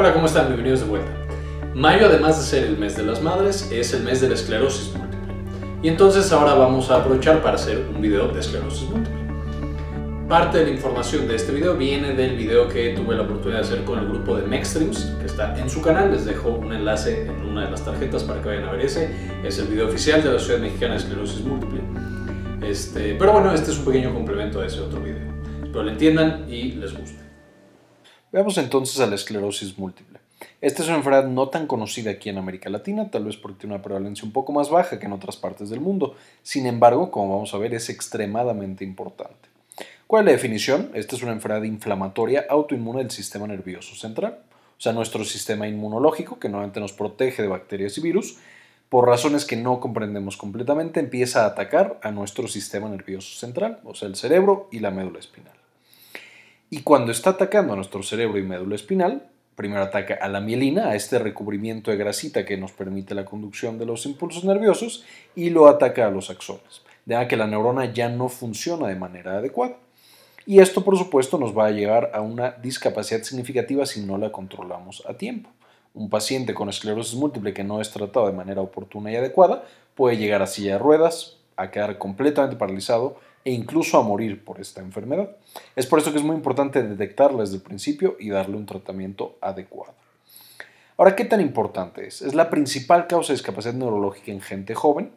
Hola, ¿cómo están? Bienvenidos de vuelta. Mayo, además de ser el mes de las madres, es el mes de la esclerosis múltiple. Y entonces ahora vamos a aprovechar para hacer un video de esclerosis múltiple. Parte de la información de este video viene del video que tuve la oportunidad de hacer con el grupo de Mextreams, que está en su canal. Les dejo un enlace en una de las tarjetas para que vayan a ver ese. Es el video oficial de la Ciudad Mexicana de Esclerosis Múltiple. Este, pero bueno, este es un pequeño complemento a ese otro video. Espero lo entiendan y les guste. Veamos entonces a la esclerosis múltiple. Esta es una enfermedad no tan conocida aquí en América Latina, tal vez porque tiene una prevalencia un poco más baja que en otras partes del mundo. Sin embargo, como vamos a ver, es extremadamente importante. ¿Cuál es la definición? Esta es una enfermedad inflamatoria autoinmune del sistema nervioso central, o sea, nuestro sistema inmunológico, que normalmente nos protege de bacterias y virus, por razones que no comprendemos completamente, empieza a atacar a nuestro sistema nervioso central, o sea, el cerebro y la médula espinal. Y cuando está atacando a nuestro cerebro y médula espinal, primero ataca a la mielina, a este recubrimiento de grasita que nos permite la conducción de los impulsos nerviosos, y lo ataca a los axones, de que la neurona ya no funciona de manera adecuada. Y esto, por supuesto, nos va a llevar a una discapacidad significativa si no la controlamos a tiempo. Un paciente con esclerosis múltiple que no es tratado de manera oportuna y adecuada puede llegar a silla de ruedas, a quedar completamente paralizado e incluso a morir por esta enfermedad. Es por eso que es muy importante detectarla desde el principio y darle un tratamiento adecuado. Ahora, ¿qué tan importante es? Es la principal causa de discapacidad neurológica en gente joven,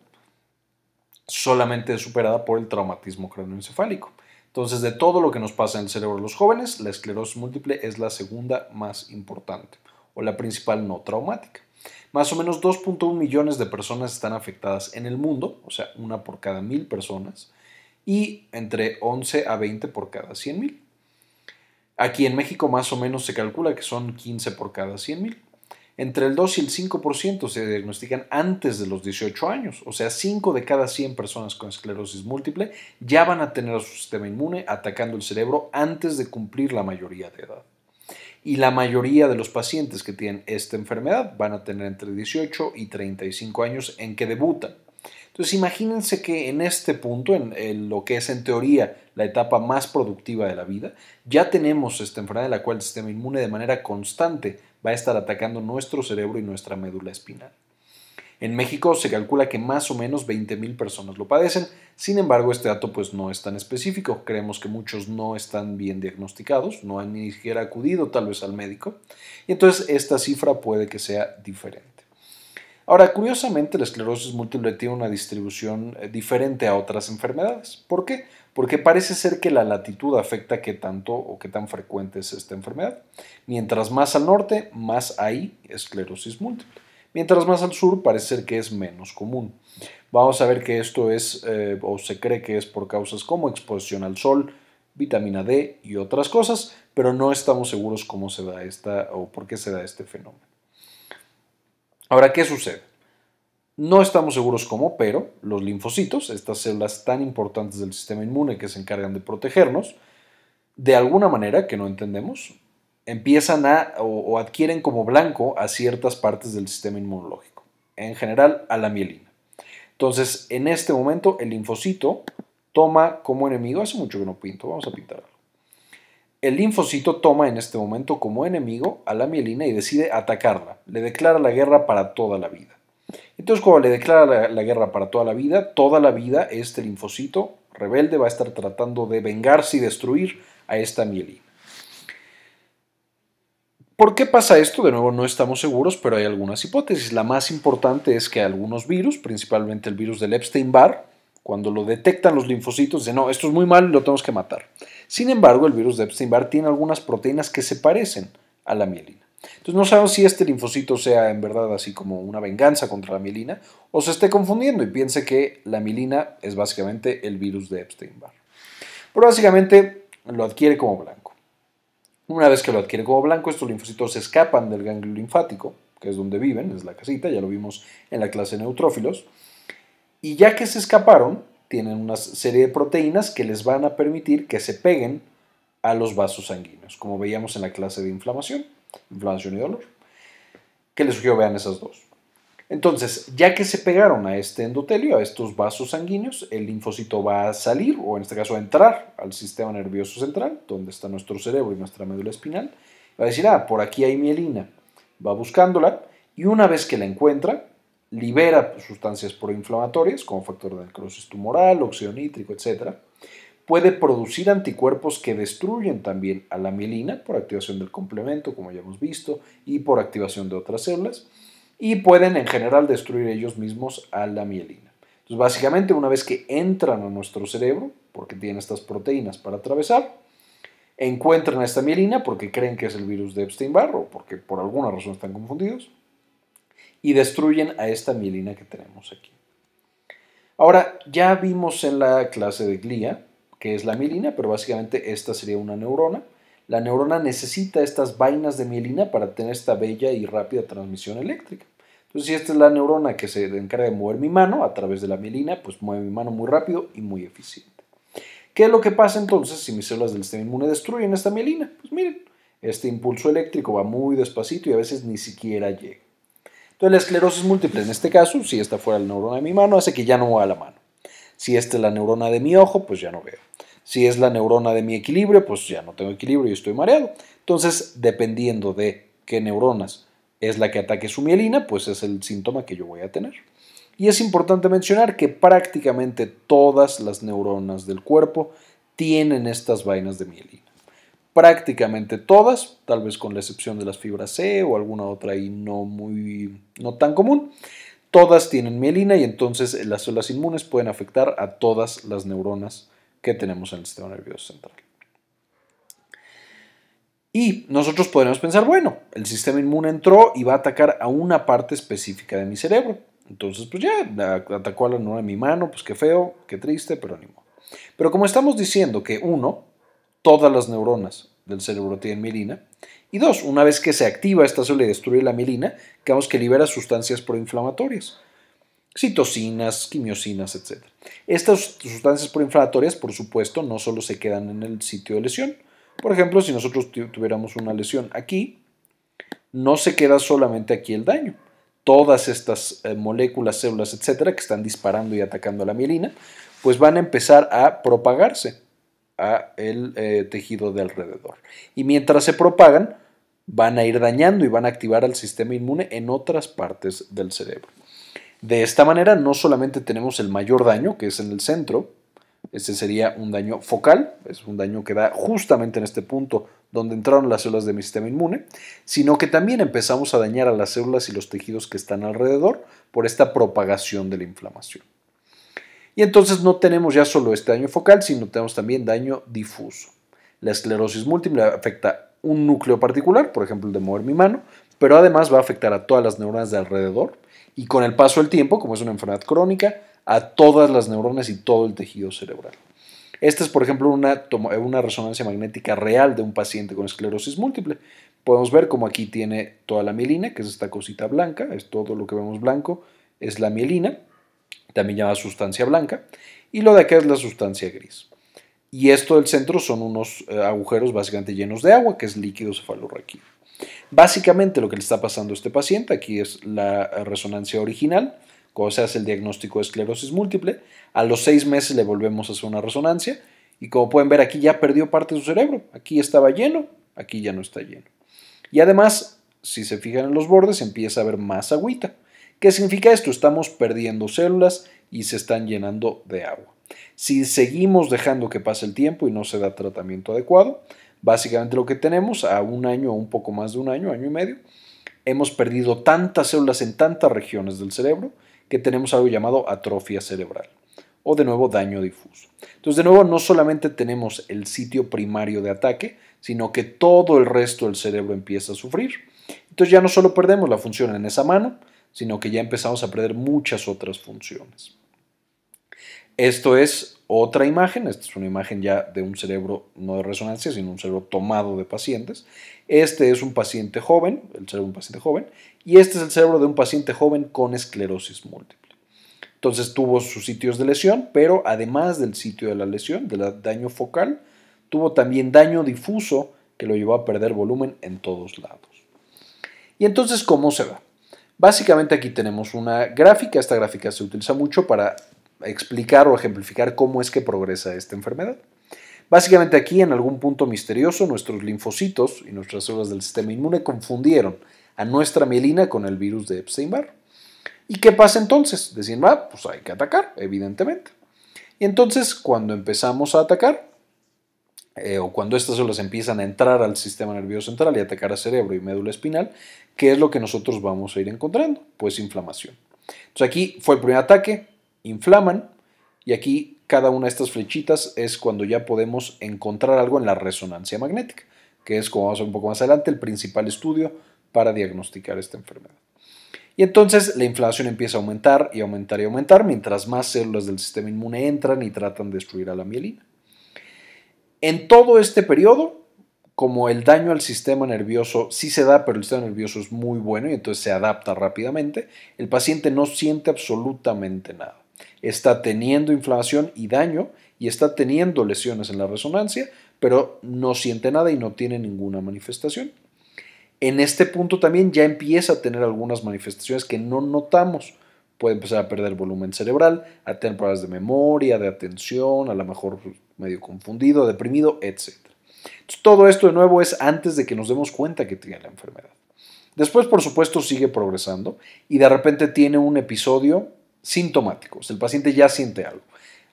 solamente superada por el traumatismo cronoencefálico. Entonces, de todo lo que nos pasa en el cerebro de los jóvenes, la esclerosis múltiple es la segunda más importante o la principal no traumática. Más o menos 2.1 millones de personas están afectadas en el mundo, o sea, una por cada mil personas, y entre 11 a 20 por cada 100 mil. Aquí en México más o menos se calcula que son 15 por cada 100 mil. Entre el 2 y el 5% se diagnostican antes de los 18 años, o sea, 5 de cada 100 personas con esclerosis múltiple ya van a tener su sistema inmune atacando el cerebro antes de cumplir la mayoría de edad. Y la mayoría de los pacientes que tienen esta enfermedad van a tener entre 18 y 35 años en que debutan. Entonces imagínense que en este punto, en, lo que es en teoría la etapa más productiva de la vida, ya tenemos esta enfermedad en la cual el sistema inmune de manera constante va a estar atacando nuestro cerebro y nuestra médula espinal. En México se calcula que más o menos 20.000 personas lo padecen, sin embargo este dato pues no es tan específico, creemos que muchos no están bien diagnosticados, no han ni siquiera acudido tal vez al médico, y entonces esta cifra puede que sea diferente. Ahora, curiosamente, la esclerosis múltiple tiene una distribución eh, diferente a otras enfermedades. ¿Por qué? Porque parece ser que la latitud afecta qué tanto o qué tan frecuente es esta enfermedad. Mientras más al norte, más hay esclerosis múltiple. Mientras más al sur, parece ser que es menos común. Vamos a ver que esto es eh, o se cree que es por causas como exposición al sol, vitamina D y otras cosas, pero no estamos seguros cómo se da esta o por qué se da este fenómeno. Ahora, ¿qué sucede? No estamos seguros cómo, pero los linfocitos, estas células tan importantes del sistema inmune que se encargan de protegernos, de alguna manera que no entendemos, empiezan a o, adquieren como blanco a ciertas partes del sistema inmunológico, en general a la mielina. Entonces, en este momento, el linfocito toma como enemigo, hace mucho que no pinto, vamos a pintar el linfocito toma en este momento como enemigo a la mielina y decide atacarla. Le declara la guerra para toda la vida. Entonces, cuando le declara la, guerra para toda la vida, toda la vida este linfocito rebelde va a estar tratando de vengarse y destruir a esta mielina. ¿Por qué pasa esto? De nuevo, no estamos seguros, pero hay algunas hipótesis. La más importante es que algunos virus, principalmente el virus del Epstein-Barr, cuando lo detectan los linfocitos, dicen, no, esto es muy mal y lo tenemos que matar. Sin embargo, el virus de Epstein-Barr tiene algunas proteínas que se parecen a la mielina. Entonces no sabemos si este linfocito sea en verdad así como una venganza contra la mielina o se esté confundiendo y piense que la mielina es básicamente el virus de Epstein-Barr. Pero básicamente lo adquiere como blanco. Una vez que lo adquiere como blanco, estos linfocitos se escapan del ganglio linfático, que es donde viven, es la casita, ya lo vimos en la clase de neutrófilos, y ya que se escaparon, tienen una serie de proteínas que les van a permitir que se peguen a los vasos sanguíneos, como veíamos en la clase de inflamación, inflamación y dolor, que les sugiero vean esas dos. Entonces, ya que se pegaron a este endotelio, a estos vasos sanguíneos, el linfocito va a salir, o en este caso a entrar al sistema nervioso central, donde está nuestro cerebro y nuestra médula espinal, va a decir, ah, por aquí hay mielina, va buscándola, y una vez que la encuentra, libera sustancias proinflamatorias como factor de necrosis tumoral, óxido nítrico, etc. Puede producir anticuerpos que destruyen también a la mielina por activación del complemento, como ya hemos visto, y por activación de otras células. Y pueden en general destruir ellos mismos a la mielina. Entonces, básicamente, una vez que entran a nuestro cerebro, porque tienen estas proteínas para atravesar, encuentran esta mielina porque creen que es el virus de Epstein-Barr o porque por alguna razón están confundidos y destruyen a esta mielina que tenemos aquí. Ahora, ya vimos en la clase de glía que es la mielina, pero básicamente esta sería una neurona. La neurona necesita estas vainas de mielina para tener esta bella y rápida transmisión eléctrica. Entonces, si esta es la neurona que se encarga de mover mi mano a través de la mielina, pues mueve mi mano muy rápido y muy eficiente. ¿Qué es lo que pasa entonces si mis células del sistema inmune destruyen esta mielina? Pues miren, este impulso eléctrico va muy despacito y a veces ni siquiera llega la esclerosis múltiple en este caso, si esta fuera la neurona de mi mano, hace que ya no a la mano. Si esta es la neurona de mi ojo, pues ya no veo. Si es la neurona de mi equilibrio, pues ya no tengo equilibrio y estoy mareado. Entonces, dependiendo de qué neuronas es la que ataque su mielina, pues es el síntoma que yo voy a tener. Y es importante mencionar que prácticamente todas las neuronas del cuerpo tienen estas vainas de mielina prácticamente todas, tal vez con la excepción de las fibras C o alguna otra ahí no muy no tan común. Todas tienen mielina y entonces las células inmunes pueden afectar a todas las neuronas que tenemos en el sistema nervioso central. Y nosotros podemos pensar, bueno, el sistema inmune entró y va a atacar a una parte específica de mi cerebro. Entonces, pues ya, atacó a la neurona de mi mano, pues qué feo, qué triste, pero ni Pero como estamos diciendo que uno, todas las neuronas del cerebro tienen mielina. Y dos, una vez que se activa esta célula y destruye la mielina, digamos que libera sustancias proinflamatorias, citocinas, quimiosinas, etc. Estas sustancias proinflamatorias, por supuesto, no solo se quedan en el sitio de lesión. Por ejemplo, si nosotros tuviéramos una lesión aquí, no se queda solamente aquí el daño. Todas estas eh, moléculas, células, etcétera, que están disparando y atacando a la mielina, pues van a empezar a propagarse a el eh, tejido de alrededor. Y mientras se propagan, van a ir dañando y van a activar al sistema inmune en otras partes del cerebro. De esta manera, no solamente tenemos el mayor daño, que es en el centro, ese sería un daño focal, es un daño que da justamente en este punto donde entraron las células de mi sistema inmune, sino que también empezamos a dañar a las células y los tejidos que están alrededor por esta propagación de la inflamación. Y entonces no tenemos ya solo este daño focal, sino tenemos también daño difuso. La esclerosis múltiple afecta un núcleo particular, por ejemplo el de mover mi mano, pero además va a afectar a todas las neuronas de alrededor y con el paso del tiempo, como es una enfermedad crónica, a todas las neuronas y todo el tejido cerebral. Esta es, por ejemplo, una, una resonancia magnética real de un paciente con esclerosis múltiple. Podemos ver como aquí tiene toda la mielina, que es esta cosita blanca, es todo lo que vemos blanco, es la mielina, también llamada sustancia blanca, y lo de acá es la sustancia gris. Y esto del centro son unos eh, agujeros básicamente llenos de agua, que es líquido cefalorraquídeo. Básicamente lo que le está pasando a este paciente, aquí es la eh, resonancia original, cuando se hace el diagnóstico de esclerosis múltiple, a los seis meses le volvemos a hacer una resonancia y como pueden ver aquí ya perdió parte de su cerebro, aquí estaba lleno, aquí ya no está lleno. Y además, si se fijan en los bordes, empieza a haber más agüita. ¿Qué significa esto? Estamos perdiendo células y se están llenando de agua. Si seguimos dejando que pase el tiempo y no se da tratamiento adecuado, básicamente lo que tenemos a un año o un poco más de un año, año y medio, hemos perdido tantas células en tantas regiones del cerebro que tenemos algo llamado atrofia cerebral o de nuevo daño difuso. Entonces, de nuevo, no solamente tenemos el sitio primario de ataque, sino que todo el resto del cerebro empieza a sufrir. Entonces ya no solo perdemos la función en esa mano, sino que ya empezamos a perder muchas otras funciones. Esto es otra imagen, esta es una imagen ya de un cerebro no de resonancia, sino un cerebro tomado de pacientes. Este es un paciente joven, el cerebro de un paciente joven, y este es el cerebro de un paciente joven con esclerosis múltiple. Entonces tuvo sus sitios de lesión, pero además del sitio de la lesión, del daño focal, tuvo también daño difuso que lo llevó a perder volumen en todos lados. Y entonces, ¿cómo se va? Básicamente aquí tenemos una gráfica, esta gráfica se utiliza mucho para explicar o ejemplificar cómo es que progresa esta enfermedad. Básicamente aquí en algún punto misterioso nuestros linfocitos y nuestras células del sistema inmune confundieron a nuestra mielina con el virus de Epstein-Barr. ¿Y qué pasa entonces? Decían, ah, pues hay que atacar, evidentemente. Y entonces cuando empezamos a atacar, eh, o cuando estas células empiezan a entrar al sistema nervioso central y atacar al cerebro y médula espinal, ¿qué es lo que nosotros vamos a ir encontrando? Pues inflamación. Entonces aquí fue el primer ataque, inflaman y aquí cada una de estas flechitas es cuando ya podemos encontrar algo en la resonancia magnética, que es como vamos a ver un poco más adelante el principal estudio para diagnosticar esta enfermedad. Y entonces la inflamación empieza a aumentar y aumentar y aumentar mientras más células del sistema inmune entran y tratan de destruir a la mielina. En todo este periodo, como el daño al sistema nervioso sí se da, pero el sistema nervioso es muy bueno y entonces se adapta rápidamente, el paciente no siente absolutamente nada. Está teniendo inflamación y daño y está teniendo lesiones en la resonancia, pero no siente nada y no tiene ninguna manifestación. En este punto también ya empieza a tener algunas manifestaciones que no notamos. Puede empezar a perder volumen cerebral, a tener problemas de memoria, de atención, a lo mejor medio confundido, deprimido, etc. todo esto de nuevo es antes de que nos demos cuenta que tiene la enfermedad. Después, por supuesto, sigue progresando y de repente tiene un episodio sintomático. el paciente ya siente algo.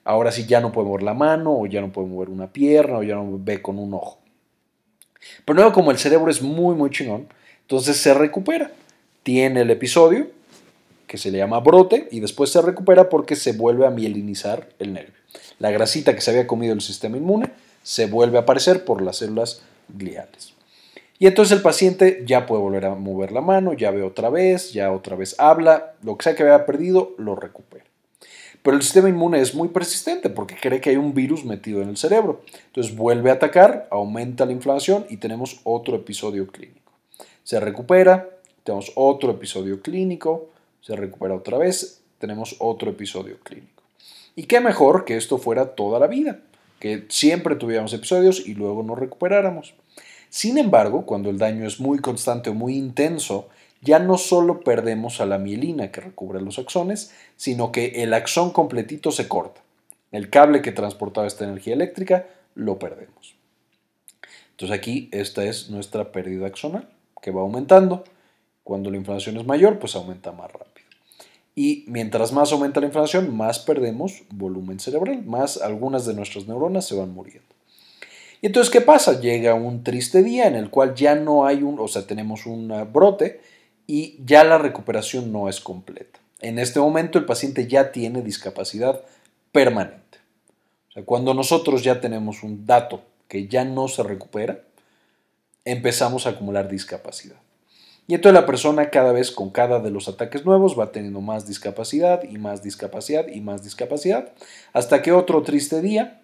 Ahora sí ya no puede mover la mano o ya no puede mover una pierna o ya no ve con un ojo. Pero luego como el cerebro es muy, muy chingón, entonces se recupera. Tiene el episodio, que se le llama brote y después se recupera porque se vuelve a mielinizar el nervio. La grasita que se había comido el sistema inmune se vuelve a aparecer por las células gliales. Y entonces el paciente ya puede volver a mover la mano, ya ve otra vez, ya otra vez habla, lo que sea que había perdido, lo recupera. Pero el sistema inmune es muy persistente porque cree que hay un virus metido en el cerebro. Entonces vuelve a atacar, aumenta la inflamación y tenemos otro episodio clínico. Se recupera, tenemos otro episodio clínico, se recupera otra vez, tenemos otro episodio clínico. Y qué mejor que esto fuera toda la vida, que siempre tuviéramos episodios y luego nos recuperáramos. Sin embargo, cuando el daño es muy constante o muy intenso, ya no solo perdemos a la mielina que recubre los axones, sino que el axón completito se corta. El cable que transportaba esta energía eléctrica lo perdemos. Entonces aquí esta es nuestra pérdida axonal, que va aumentando. Cuando la inflamación es mayor, pues aumenta más rápido. Y mientras más aumenta la inflamación, más perdemos volumen cerebral, más algunas de nuestras neuronas se van muriendo. Y entonces, ¿qué pasa? Llega un triste día en el cual ya no hay un, o sea, tenemos un brote y ya la recuperación no es completa. En este momento el paciente ya tiene discapacidad permanente. O sea, cuando nosotros ya tenemos un dato que ya no se recupera, empezamos a acumular discapacidad. Y entonces la persona cada vez con cada de los ataques nuevos va teniendo más discapacidad y más discapacidad y más discapacidad, hasta que otro triste día,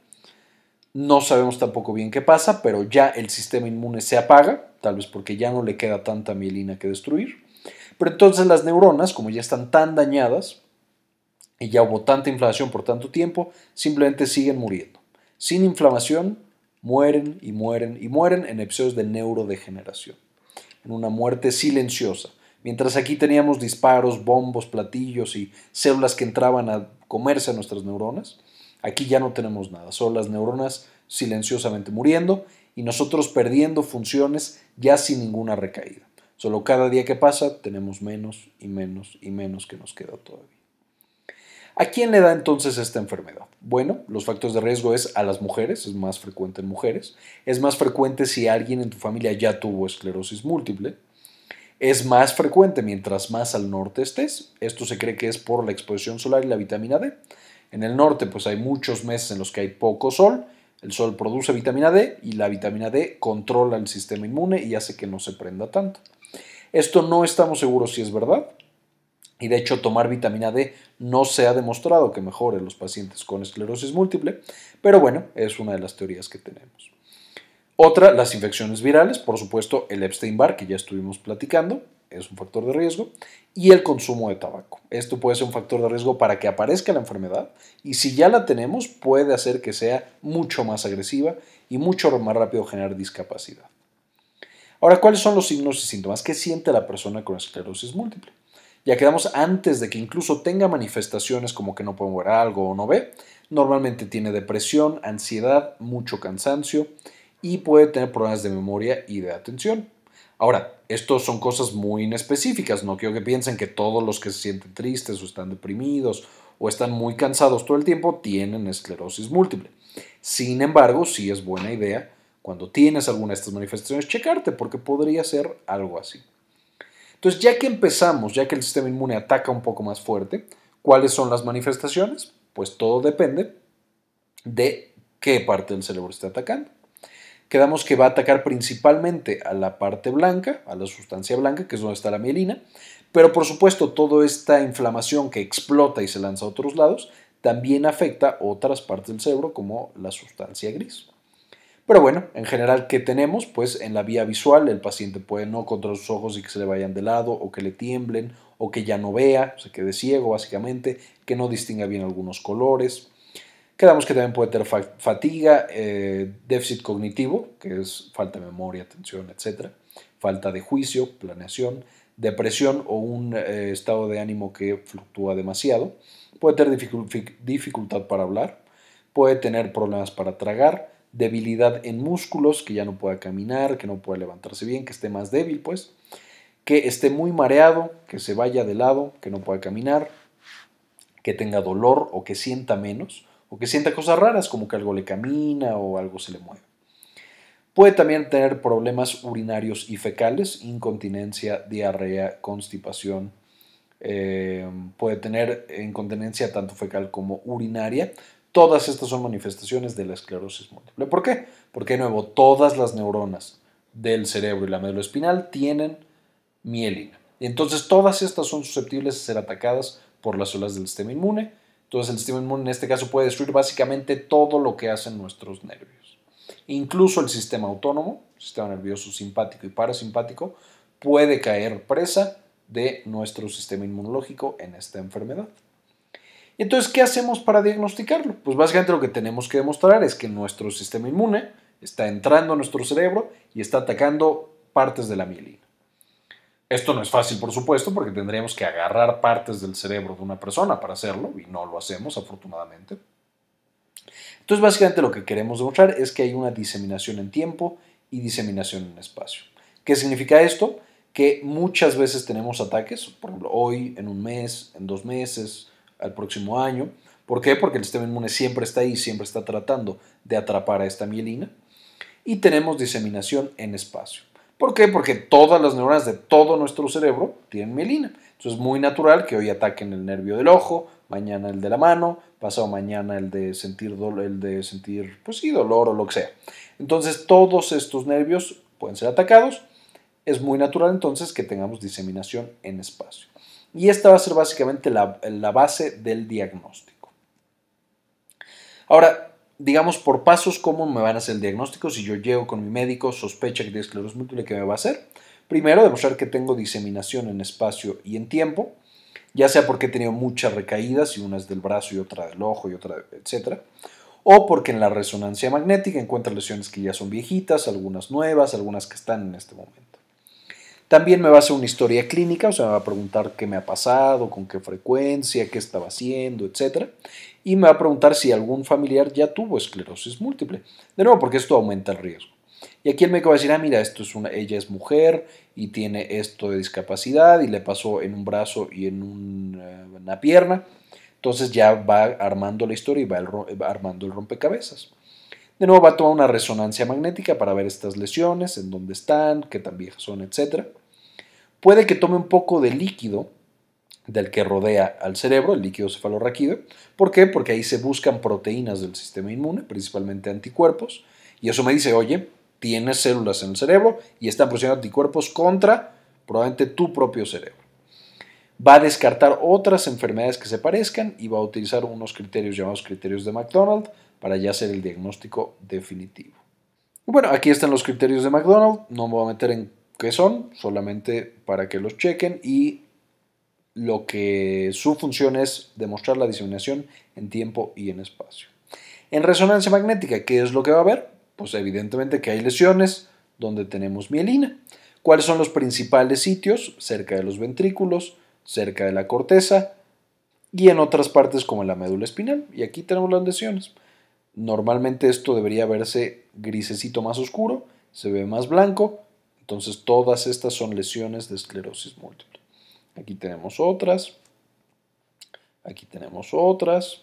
no sabemos tampoco bien qué pasa, pero ya el sistema inmune se apaga, tal vez porque ya no le queda tanta mielina que destruir. Pero entonces las neuronas, como ya están tan dañadas y ya hubo tanta inflamación por tanto tiempo, simplemente siguen muriendo. Sin inflamación, mueren y mueren y mueren en episodios de neurodegeneración en una muerte silenciosa, mientras aquí teníamos disparos, bombos, platillos y células que entraban a comerse a nuestras neuronas, aquí ya no tenemos nada, solo las neuronas silenciosamente muriendo y nosotros perdiendo funciones ya sin ninguna recaída. Solo cada día que pasa tenemos menos y menos y menos que nos queda todavía. ¿A quién le da entonces esta enfermedad? Bueno, los factores de riesgo es a las mujeres, es más frecuente en mujeres, es más frecuente si alguien en tu familia ya tuvo esclerosis múltiple, es más frecuente mientras más al norte estés, esto se cree que es por la exposición solar y la vitamina D. En el norte pues hay muchos meses en los que hay poco sol, el sol produce vitamina D y la vitamina D controla el sistema inmune y hace que no se prenda tanto. Esto no estamos seguros si es verdad, y de hecho, tomar vitamina D no se ha demostrado que mejore los pacientes con esclerosis múltiple, pero bueno, es una de las teorías que tenemos. Otra, las infecciones virales, por supuesto, el Epstein-Barr, que ya estuvimos platicando, es un factor de riesgo, y el consumo de tabaco. Esto puede ser un factor de riesgo para que aparezca la enfermedad y si ya la tenemos puede hacer que sea mucho más agresiva y mucho más rápido generar discapacidad. Ahora, ¿cuáles son los signos y síntomas? que siente la persona con esclerosis múltiple? Ya quedamos antes de que incluso tenga manifestaciones como que no puede mover algo o no ve. Normalmente tiene depresión, ansiedad, mucho cansancio y puede tener problemas de memoria y de atención. Ahora, estos son cosas muy inespecíficas, no quiero que piensen que todos los que se sienten tristes o están deprimidos o están muy cansados todo el tiempo tienen esclerosis múltiple. Sin embargo, sí es buena idea cuando tienes alguna de estas manifestaciones checarte porque podría ser algo así. Entonces, ya que empezamos, ya que el sistema inmune ataca un poco más fuerte, ¿cuáles son las manifestaciones? Pues todo depende de qué parte del cerebro está atacando. Quedamos que va a atacar principalmente a la parte blanca, a la sustancia blanca, que es donde está la mielina, pero por supuesto toda esta inflamación que explota y se lanza a otros lados también afecta otras partes del cerebro como la sustancia gris. Pero bueno, en general, ¿qué tenemos? Pues en la vía visual el paciente puede no controlar sus ojos y que se le vayan de lado o que le tiemblen o que ya no vea, o se quede ciego básicamente, que no distinga bien algunos colores. Quedamos que también puede tener fatiga, eh, déficit cognitivo, que es falta de memoria, atención, etc. Falta de juicio, planeación, depresión o un eh, estado de ánimo que fluctúa demasiado. Puede tener dificultad para hablar, puede tener problemas para tragar, debilidad en músculos, que ya no pueda caminar, que no pueda levantarse bien, que esté más débil, pues, que esté muy mareado, que se vaya de lado, que no pueda caminar, que tenga dolor o que sienta menos, o que sienta cosas raras como que algo le camina o algo se le mueve. Puede también tener problemas urinarios y fecales, incontinencia, diarrea, constipación. Eh, puede tener incontinencia tanto fecal como urinaria, Todas estas son manifestaciones de la esclerosis múltiple. ¿Por qué? Porque, de nuevo, todas las neuronas del cerebro y la médula espinal tienen mielina. Entonces, todas estas son susceptibles de ser atacadas por las células del sistema inmune. Entonces, el sistema inmune en este caso puede destruir básicamente todo lo que hacen nuestros nervios. Incluso el sistema autónomo, sistema nervioso simpático y parasimpático, puede caer presa de nuestro sistema inmunológico en esta enfermedad. Entonces, ¿qué hacemos para diagnosticarlo? Pues básicamente lo que tenemos que demostrar es que nuestro sistema inmune está entrando a nuestro cerebro y está atacando partes de la mielina. Esto no es fácil, por supuesto, porque tendríamos que agarrar partes del cerebro de una persona para hacerlo y no lo hacemos, afortunadamente. Entonces, básicamente lo que queremos demostrar es que hay una diseminación en tiempo y diseminación en espacio. ¿Qué significa esto? Que muchas veces tenemos ataques, por ejemplo, hoy, en un mes, en dos meses, al próximo año. ¿Por qué? Porque el sistema inmune siempre está ahí, siempre está tratando de atrapar a esta mielina. Y tenemos diseminación en espacio. ¿Por qué? Porque todas las neuronas de todo nuestro cerebro tienen mielina. Entonces es muy natural que hoy ataquen el nervio del ojo, mañana el de la mano, pasado mañana el de sentir dolor, el de sentir pues sí, dolor o lo que sea. Entonces todos estos nervios pueden ser atacados. Es muy natural entonces que tengamos diseminación en espacio. Y esta va a ser básicamente la, base del diagnóstico. Ahora, digamos por pasos, ¿cómo me van a hacer el diagnóstico? Si yo llego con mi médico, sospecha que tiene esclerosis múltiple, ¿qué me va a hacer? Primero, demostrar que tengo diseminación en espacio y en tiempo, ya sea porque he tenido muchas recaídas, y una es del brazo y otra del ojo y otra, etcétera, o porque en la resonancia magnética encuentra lesiones que ya son viejitas, algunas nuevas, algunas que están en este momento. También me va a hacer una historia clínica, o sea, me va a preguntar qué me ha pasado, con qué frecuencia, qué estaba haciendo, etc. Y me va a preguntar si algún familiar ya tuvo esclerosis múltiple. De nuevo, porque esto aumenta el riesgo. Y aquí el médico va a decir, ah, mira, esto es una, ella es mujer y tiene esto de discapacidad y le pasó en un brazo y en eh, una pierna. Entonces ya va armando la historia y va armando el rompecabezas. De nuevo va a tomar una resonancia magnética para ver estas lesiones, en dónde están, qué tan viejas son, etc. Puede que tome un poco de líquido del que rodea al cerebro, el líquido cefalorraquídeo. ¿Por qué? Porque ahí se buscan proteínas del sistema inmune, principalmente anticuerpos, y eso me dice, oye, tienes células en el cerebro y están produciendo anticuerpos contra probablemente tu propio cerebro. Va a descartar otras enfermedades que se parezcan y va a utilizar unos criterios llamados criterios de McDonald's, para ya hacer el diagnóstico definitivo. Bueno, aquí están los criterios de McDonald's, no me voy a meter en qué son, solamente para que los chequen y lo que su función es demostrar la diseminación en tiempo y en espacio. En resonancia magnética, ¿qué es lo que va a haber? Pues evidentemente que hay lesiones donde tenemos mielina. ¿Cuáles son los principales sitios? Cerca de los ventrículos, cerca de la corteza y en otras partes como en la médula espinal. Y aquí tenemos las lesiones. Normalmente esto debería verse grisecito más oscuro, se ve más blanco, entonces todas estas son lesiones de esclerosis múltiple. Aquí tenemos otras, aquí tenemos otras.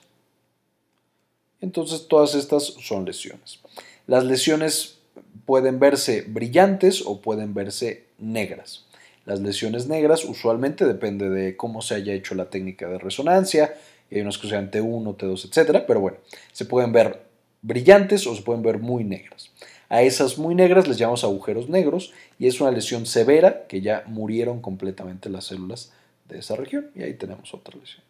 Entonces todas estas son lesiones. Las lesiones pueden verse brillantes o pueden verse negras. Las lesiones negras usualmente depende de cómo se haya hecho la técnica de resonancia, y hay unas que sean T1, T2, etcétera, pero bueno, se pueden ver brillantes o se pueden ver muy negras. A esas muy negras les llamamos agujeros negros y es una lesión severa que ya murieron completamente las células de esa región y ahí tenemos otra lesión.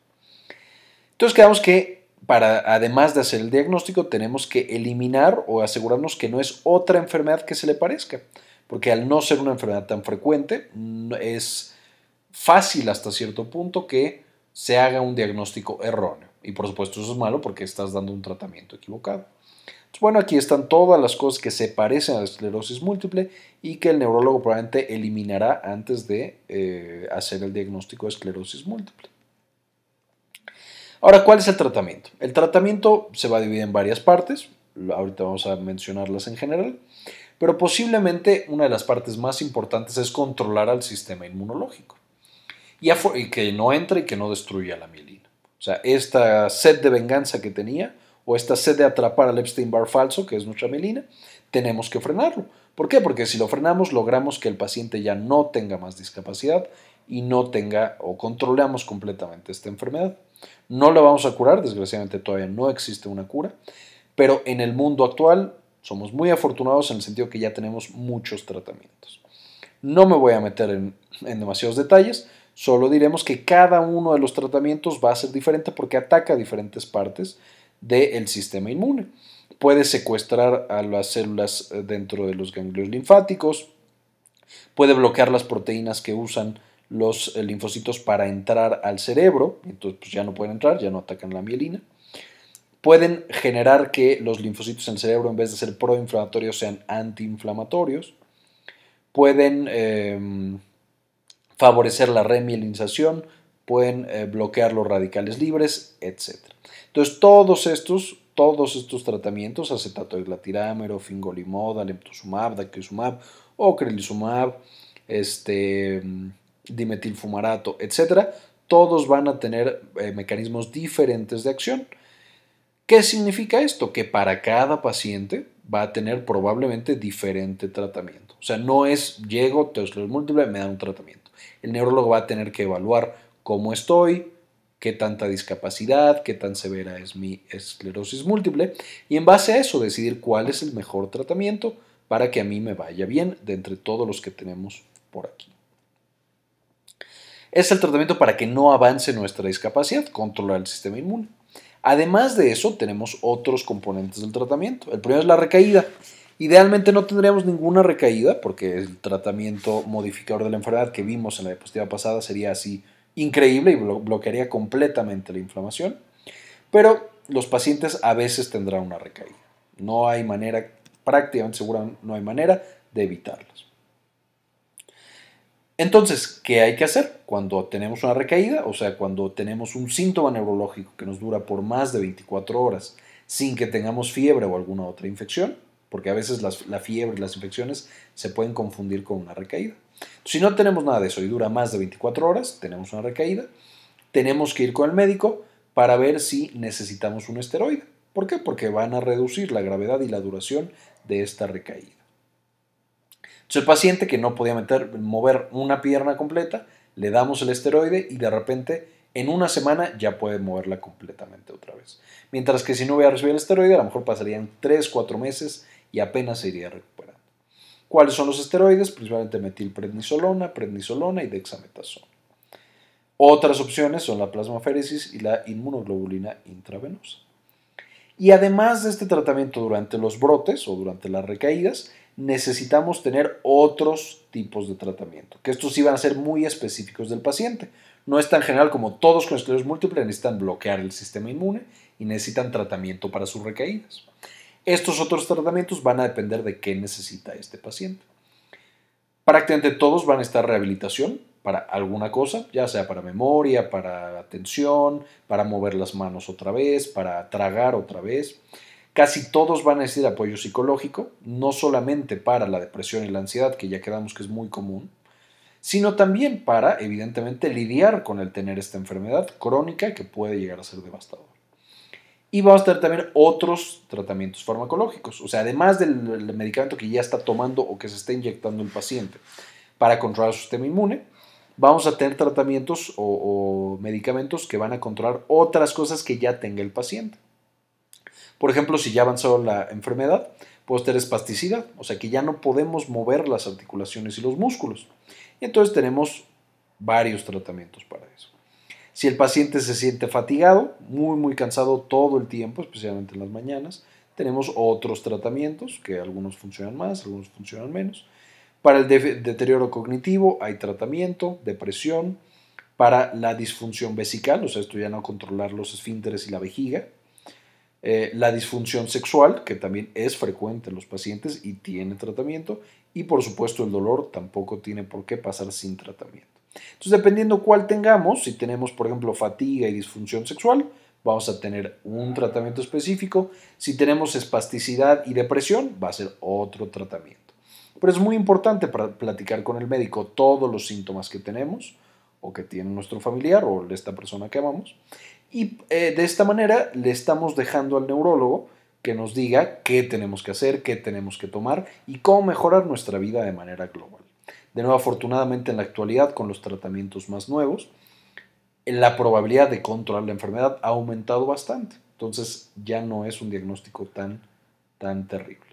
Entonces quedamos que para además de hacer el diagnóstico tenemos que eliminar o asegurarnos que no es otra enfermedad que se le parezca, porque al no ser una enfermedad tan frecuente es fácil hasta cierto punto que se haga un diagnóstico erróneo. Y por supuesto eso es malo porque estás dando un tratamiento equivocado. bueno, aquí están todas las cosas que se parecen a la esclerosis múltiple y que el neurólogo probablemente eliminará antes de eh, hacer el diagnóstico de esclerosis múltiple. Ahora, ¿cuál es el tratamiento? El tratamiento se va a dividir en varias partes, ahorita vamos a mencionarlas en general, pero posiblemente una de las partes más importantes es controlar al sistema inmunológico y, que no entre y que no destruya la mielina. O sea, esta sed de venganza que tenía o esta sed de atrapar al Epstein Barr falso, que es nuestra mielina, tenemos que frenarlo. ¿Por qué? Porque si lo frenamos logramos que el paciente ya no tenga más discapacidad y no tenga o controlamos completamente esta enfermedad. No la vamos a curar, desgraciadamente todavía no existe una cura, pero en el mundo actual somos muy afortunados en el sentido que ya tenemos muchos tratamientos. No me voy a meter en demasiados detalles, Solo diremos que cada uno de los tratamientos va a ser diferente porque ataca diferentes partes del sistema inmune. Puede secuestrar a las células eh, dentro de los ganglios linfáticos, puede bloquear las proteínas que usan los eh, linfocitos para entrar al cerebro, entonces pues, ya no pueden entrar, ya no atacan la mielina. Pueden generar que los linfocitos en el cerebro, en vez de ser proinflamatorios, sean antiinflamatorios. Pueden em, favorecer la remielinización, pueden eh, bloquear los radicales libres, etc. Entonces, todos estos, todos estos tratamientos, acetato de fingolimod, leptosumab, o ocrelizumab, este, mm, dimetilfumarato, etc., todos van a tener eh, mecanismos diferentes de acción. ¿Qué significa esto? Que para cada paciente va a tener probablemente diferente tratamiento. O sea, no es llego, los múltiple, me da un tratamiento el neurólogo va a tener que evaluar cómo estoy, qué tanta discapacidad, qué tan severa es mi esclerosis múltiple y en base a eso decidir cuál es el mejor tratamiento para que a mí me vaya bien de entre todos los que tenemos por aquí. Es el tratamiento para que no avance nuestra discapacidad, controlar el sistema inmune. Además de eso, tenemos otros componentes del tratamiento. El primero es la recaída. Idealmente no tendríamos ninguna recaída, porque el tratamiento modificador de la enfermedad que vimos en la diapositiva pasada sería así increíble y bloquearía completamente la inflamación. Pero los pacientes a veces tendrán una recaída. No hay manera, prácticamente segura no hay manera de evitarlas. Entonces, ¿qué hay que hacer cuando tenemos una recaída? O sea, cuando tenemos un síntoma neurológico que nos dura por más de 24 horas sin que tengamos fiebre o alguna otra infección porque a veces la fiebre y las infecciones se pueden confundir con una recaída. Si no tenemos nada de eso y dura más de 24 horas, tenemos una recaída, tenemos que ir con el médico para ver si necesitamos un esteroide. ¿Por qué? Porque van a reducir la gravedad y la duración de esta recaída. Entonces, el paciente que no podía mover una pierna completa, le damos el esteroide y de repente en una semana ya puede moverla completamente otra vez. Mientras que si no hubiera recibido el esteroide, a lo mejor pasarían 3, 4 meses y apenas se iría recuperando. ¿Cuáles son los esteroides? Principalmente pues, metilprednisolona, prednisolona y dexametasona. Otras opciones son la plasmaféresis y la inmunoglobulina intravenosa. Y además de este tratamiento durante los brotes o durante las recaídas, necesitamos tener otros tipos de tratamiento, que estos sí van a ser muy específicos del paciente. No es tan general como todos con esteroides múltiples, necesitan bloquear el sistema inmune y necesitan tratamiento para sus recaídas. Estos otros tratamientos van a depender de qué necesita este paciente. Prácticamente todos van a estar rehabilitación para alguna cosa, ya sea para memoria, para atención, para mover las manos otra vez, para tragar otra vez. Casi todos van a necesitar apoyo psicológico, no solamente para la depresión y la ansiedad, que ya quedamos que es muy común, sino también para, evidentemente, lidiar con el tener esta enfermedad crónica que puede llegar a ser devastadora. Y vamos a tener también otros tratamientos farmacológicos, o sea, además del medicamento que ya está tomando o que se está inyectando el paciente para controlar su sistema inmune, vamos a tener tratamientos o, medicamentos que van a controlar otras cosas que ya tenga el paciente. Por ejemplo, si ya ha avanzado la enfermedad, puede tener espasticidad, o sea que ya no podemos mover las articulaciones y los músculos. Y entonces tenemos varios tratamientos para eso. Si el paciente se siente fatigado, muy, muy cansado todo el tiempo, especialmente en las mañanas, tenemos otros tratamientos que algunos funcionan más, algunos funcionan menos. Para el deterioro cognitivo hay tratamiento, depresión. Para la disfunción vesical, o sea, esto ya no controlar los esfínteres y la vejiga. Eh, la disfunción sexual, que también es frecuente en los pacientes y tiene tratamiento. Y por supuesto el dolor tampoco tiene por qué pasar sin tratamiento. Entonces, dependiendo cuál tengamos, si tenemos, por ejemplo, fatiga y disfunción sexual, vamos a tener un tratamiento específico. Si tenemos espasticidad y depresión, va a ser otro tratamiento. Pero es muy importante platicar con el médico todos los síntomas que tenemos o que tiene nuestro familiar o esta persona que amamos. Y eh, de esta manera le estamos dejando al neurólogo que nos diga qué tenemos que hacer, qué tenemos que tomar y cómo mejorar nuestra vida de manera global. De nuevo, afortunadamente en la actualidad, con los tratamientos más nuevos, la probabilidad de controlar la enfermedad ha aumentado bastante. Entonces ya no es un diagnóstico tan, tan terrible.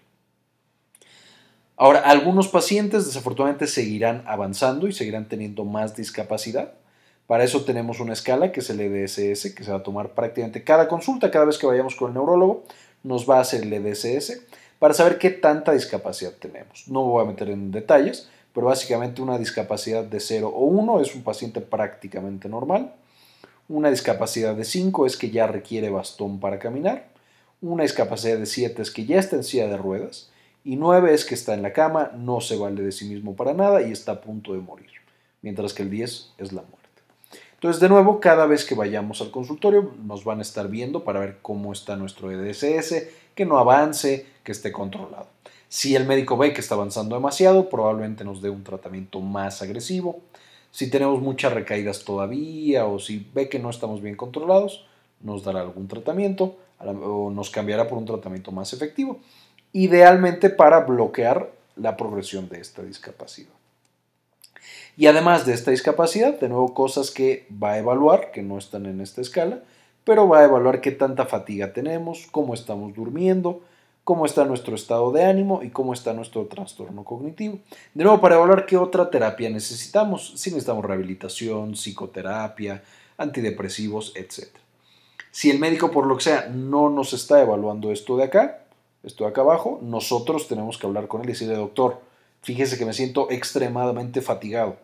Ahora, algunos pacientes desafortunadamente seguirán avanzando y seguirán teniendo más discapacidad. Para eso tenemos una escala que es el EDSS, que se va a tomar prácticamente cada consulta, cada vez que vayamos con el neurólogo, nos va a hacer el EDSS para saber qué tanta discapacidad tenemos. No me voy a meter en detalles, pero básicamente una discapacidad de 0 o 1 es un paciente prácticamente normal. Una discapacidad de 5 es que ya requiere bastón para caminar. Una discapacidad de 7 es que ya está en silla de ruedas. Y 9 es que está en la cama, no se vale de sí mismo para nada y está a punto de morir. Mientras que el 10 es la muerte. Entonces, de nuevo, cada vez que vayamos al consultorio nos van a estar viendo para ver cómo está nuestro EDSS, que no avance, que esté controlado. Si el médico ve que está avanzando demasiado, probablemente nos dé un tratamiento más agresivo. Si tenemos muchas recaídas todavía o si ve que no estamos bien controlados, nos dará algún tratamiento o nos cambiará por un tratamiento más efectivo, idealmente para bloquear la progresión de esta discapacidad. Y además de esta discapacidad, de nuevo cosas que va a evaluar, que no están en esta escala, pero va a evaluar qué tanta fatiga tenemos, cómo estamos durmiendo, cómo está nuestro estado de ánimo y cómo está nuestro trastorno cognitivo. De nuevo, para evaluar qué otra terapia necesitamos, si necesitamos rehabilitación, psicoterapia, antidepresivos, etc. Si el médico, por lo que sea, no nos está evaluando esto de acá, esto de acá abajo, nosotros tenemos que hablar con él y decirle, doctor, fíjese que me siento extremadamente fatigado.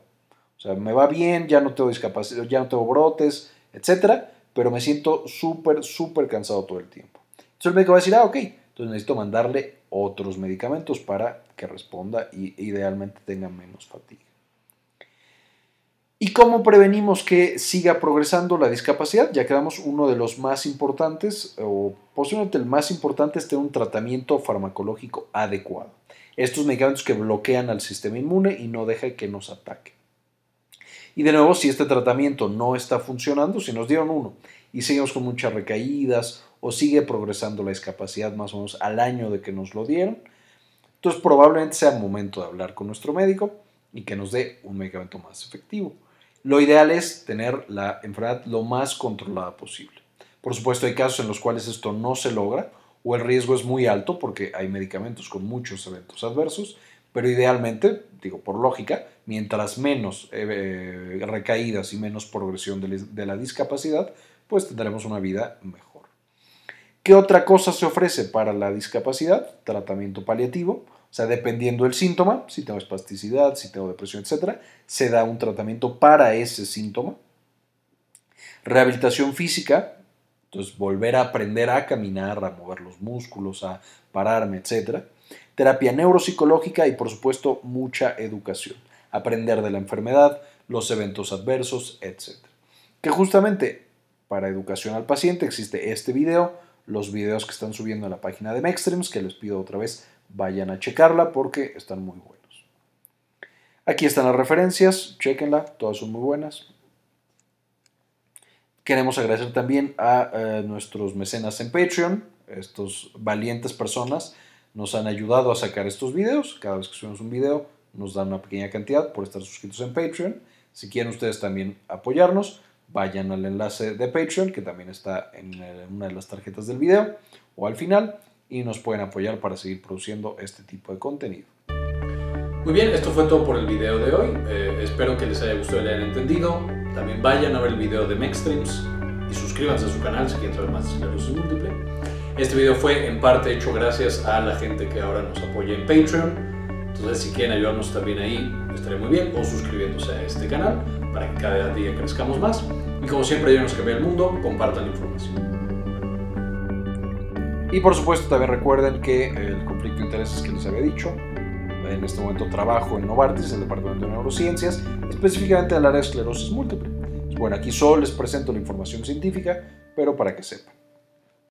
O sea, me va bien, ya no tengo discapacidad, ya no tengo brotes, etc. pero me siento súper, súper cansado todo el tiempo. Entonces el médico va a decir, ah, ok, entonces necesito mandarle otros medicamentos para que responda y idealmente tenga menos fatiga. ¿Y cómo prevenimos que siga progresando la discapacidad? Ya quedamos uno de los más importantes, o posiblemente el más importante, es tener un tratamiento farmacológico adecuado. Estos medicamentos que bloquean al sistema inmune y no dejan que nos ataque. Y de nuevo, si este tratamiento no está funcionando, si nos dieron uno y seguimos con muchas recaídas o sigue progresando la discapacidad más o menos al año de que nos lo dieron. Entonces probablemente sea momento de hablar con nuestro médico y que nos dé un medicamento más efectivo. Lo ideal es tener la enfermedad lo más controlada posible. Por supuesto hay casos en los cuales esto no se logra o el riesgo es muy alto porque hay medicamentos con muchos eventos adversos, pero idealmente, digo por lógica, mientras menos eh, eh, recaídas y menos progresión de la discapacidad, pues tendremos una vida mejor. ¿Qué otra cosa se ofrece para la discapacidad? Tratamiento paliativo, o sea, dependiendo del síntoma, si tengo espasticidad, si tengo depresión, etc., se da un tratamiento para ese síntoma. Rehabilitación física, entonces volver a aprender a caminar, a mover los músculos, a pararme, etc. Terapia neuropsicológica y por supuesto mucha educación, aprender de la enfermedad, los eventos adversos, etc. Que justamente para educación al paciente existe este video los videos que están subiendo en la página de Mextremes, que les pido otra vez vayan a checarla porque están muy buenos. Aquí están las referencias, chequenla, todas son muy buenas. Queremos agradecer también a eh, nuestros mecenas en Patreon, estos valientes personas nos han ayudado a sacar estos videos, cada vez que subimos un video nos dan una pequeña cantidad por estar suscritos en Patreon. Si quieren ustedes también apoyarnos, vayan al enlace de Patreon, que también está en eh, una de las tarjetas del video, o al final, y nos pueden apoyar para seguir produciendo este tipo de contenido. Muy bien, esto fue todo por el video de hoy. Eh, espero que les haya gustado y le hayan entendido. También vayan a ver el video de Mextreams y suscríbanse a su canal si quieren saber más de luz múltiple. Este video fue en parte hecho gracias a la gente que ahora nos apoya en Patreon. Entonces, si quieren ayudarnos también ahí, estaría muy bien. O suscribiéndose a este canal para que cada día crezcamos más. Y como siempre, yo que cambia el mundo, compartan la información. Y por supuesto, también recuerden que el conflicto de intereses que les había dicho, en este momento trabajo en Novartis, el Departamento de Neurociencias, específicamente en el área de esclerosis múltiple. Bueno, aquí solo les presento la información científica, pero para que sepan.